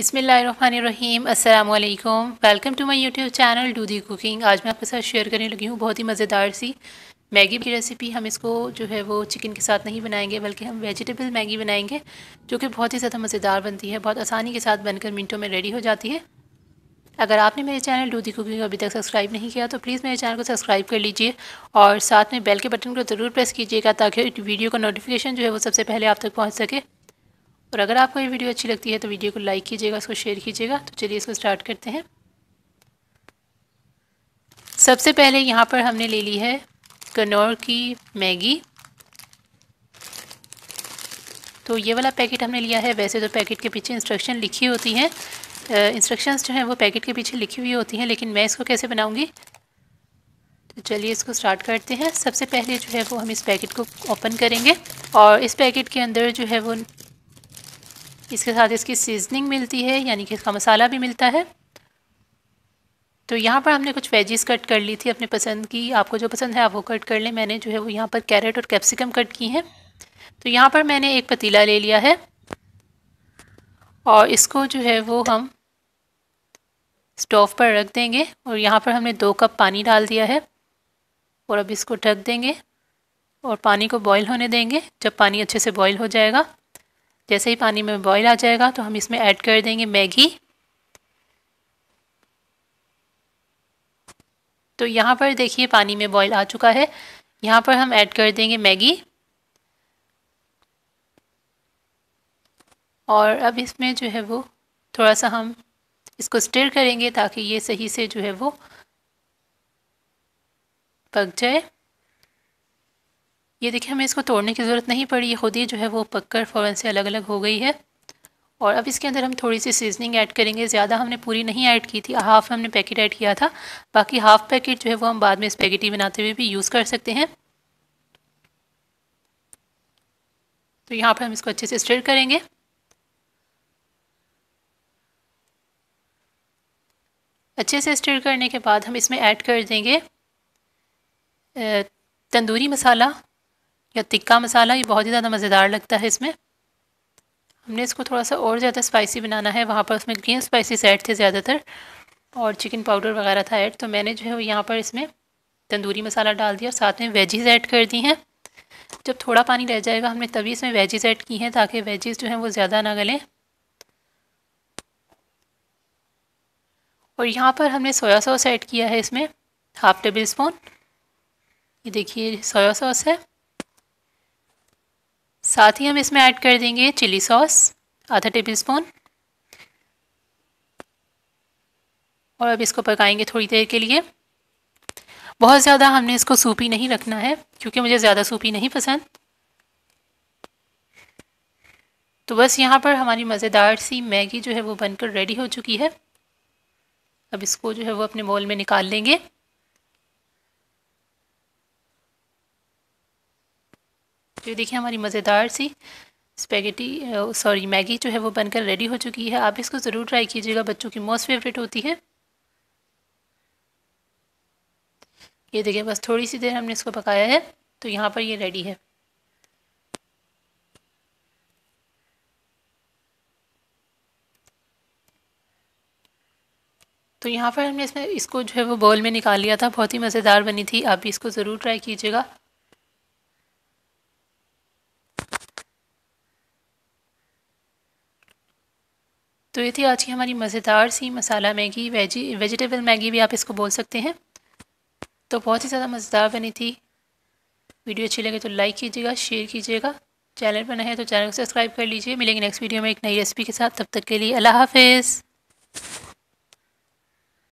बिसमीम अल्लाम welcome to my YouTube channel do the cooking आज मैं आपके साथ शेयर करने लगी हूँ बहुत ही मज़ेदार सी मैगी की रेसिपी हम इसको जो है वो चिकन के साथ नहीं बनाएंगे बल्कि हम वेजिटेबल मैगी बनाएंगे जो कि बहुत ही ज़्यादा मज़ेदार बनती है बहुत आसानी के साथ बनकर मिनटों में रेडी हो जाती है अगर आपने मेरे चैनल डू दी कुकिंग अभी तक सब्सक्राइब नहीं किया तो प्लीज़ मेरे चैनल को सब्सक्राइब कर लीजिए और साथ में बेल के बटन को ज़रूर प्रेस कीजिएगा ताकि वीडियो का नोटिफिकेशन जो है वो सबसे पहले आप तक पहुँच सके और अगर आपको ये वीडियो अच्छी लगती है तो वीडियो को लाइक कीजिएगा उसको शेयर कीजिएगा तो चलिए इसको स्टार्ट करते हैं सबसे पहले यहाँ पर हमने ले ली है कनौर की मैगी तो ये वाला पैकेट हमने लिया है वैसे तो पैकेट के पीछे इंस्ट्रक्शन लिखी होती हैं इंस्ट्रक्शंस जो हैं वो पैकेट के पीछे लिखी हुई होती हैं लेकिन मैं इसको कैसे बनाऊंगी तो चलिए इसको स्टार्ट करते हैं सबसे पहले जो है वो हम इस पैकेट को ओपन करेंगे और इस पैकेट के अंदर जो है वो इसके साथ इसकी सीजनिंग मिलती है यानी कि इसका मसाला भी मिलता है तो यहाँ पर हमने कुछ वेजीज कट कर ली थी अपने पसंद की आपको जो पसंद है आप वो कट कर लें मैंने जो है वो यहाँ पर कैरेट और कैप्सिकम कट की हैं तो यहाँ पर मैंने एक पतीला ले लिया है और इसको जो है वो हम स्टोव पर रख देंगे और यहाँ पर हमने दो कप पानी डाल दिया है और अब इसको ढक देंगे और पानी को बॉईल होने देंगे जब पानी अच्छे से बॉईल हो जाएगा जैसे ही पानी में बॉईल आ जाएगा तो हम इसमें ऐड कर देंगे मैगी तो यहाँ पर देखिए पानी में बॉईल आ चुका है यहाँ पर हम ऐड कर देंगे मैगी और अब इसमें जो है वो थोड़ा सा हम इसको स्टिर करेंगे ताकि ये सही से जो है वो पक जाए ये देखिए हमें इसको तोड़ने की ज़रूरत नहीं पड़ी ये खुद ही जो है वो पककर फ़ौरन से अलग अलग हो गई है और अब इसके अंदर हम थोड़ी सी सीजनिंग ऐड करेंगे ज़्यादा हमने पूरी नहीं ऐड की थी हाफ़ हमने पैकेट ऐड किया था बाकी हाफ़ पैकेट जो है वो हम बाद में स्पेगेटी बनाते हुए भी यूज़ कर सकते हैं तो यहाँ पर हम इसको अच्छे से स्टर करेंगे अच्छे से स्टर करने के बाद हम इसमें ऐड कर देंगे तंदूरी मसाला या तिक्का मसाला ये बहुत ही ज़्यादा मज़ेदार लगता है इसमें हमने इसको थोड़ा सा और ज़्यादा स्पाइसी बनाना है वहाँ पर उसमें ग्रीन स्पाइसीस ऐड थे ज़्यादातर और चिकन पाउडर वगैरह था ऐड तो मैंने जो है वो यहाँ पर इसमें तंदूरी मसाला डाल दिया और साथ में वेजीज़ ऐड कर दी हैं जब थोड़ा पानी रह जाएगा हमने तभी इसमें वेजीज़ ऐड की हैं ताकि वेजीज़ जो हैं वो ज़्यादा ना गलें और यहाँ पर हमने सोया सॉस ऐड किया है इसमें हाफ़ टेबल स्पून ये देखिए सोया सॉस है साथ ही हम इसमें ऐड कर देंगे चिली सॉस आधा टेबल स्पून और अब इसको पकाएंगे थोड़ी देर के लिए बहुत ज़्यादा हमने इसको सूपी नहीं रखना है क्योंकि मुझे ज़्यादा सूपी नहीं पसंद तो बस यहाँ पर हमारी मज़ेदार सी मैगी जो है वो बनकर रेडी हो चुकी है अब इसको जो है वो अपने बॉल में निकाल लेंगे तो देखिए हमारी मज़ेदार सी स्पेगेटी सॉरी मैगी जो है वो बनकर रेडी हो चुकी है आप इसको ज़रूर ट्राई कीजिएगा बच्चों की मोस्ट फेवरेट होती है ये देखिए बस थोड़ी सी देर हमने इसको पकाया है तो यहाँ पर ये रेडी है तो यहाँ पर हमने इसमें इसको जो है वो बॉल में निकाल लिया था बहुत ही मज़ेदार बनी थी आप भी इसको ज़रूर ट्राई कीजिएगा तो ये थी आज की हमारी मज़ेदार सी masala Maggi veggie vegetable Maggi भी आप इसको बोल सकते हैं तो बहुत ही ज़्यादा मज़ेदार बनी थी वीडियो अच्छी लगे तो लाइक कीजिएगा शेयर कीजिएगा चैनल पर नए हैं तो चैनल को सब्सक्राइब कर लीजिए मिलेंगे नेक्स्ट वीडियो में एक नई रेसिपी के साथ तब तक के लिए अल्लाह हाफिज़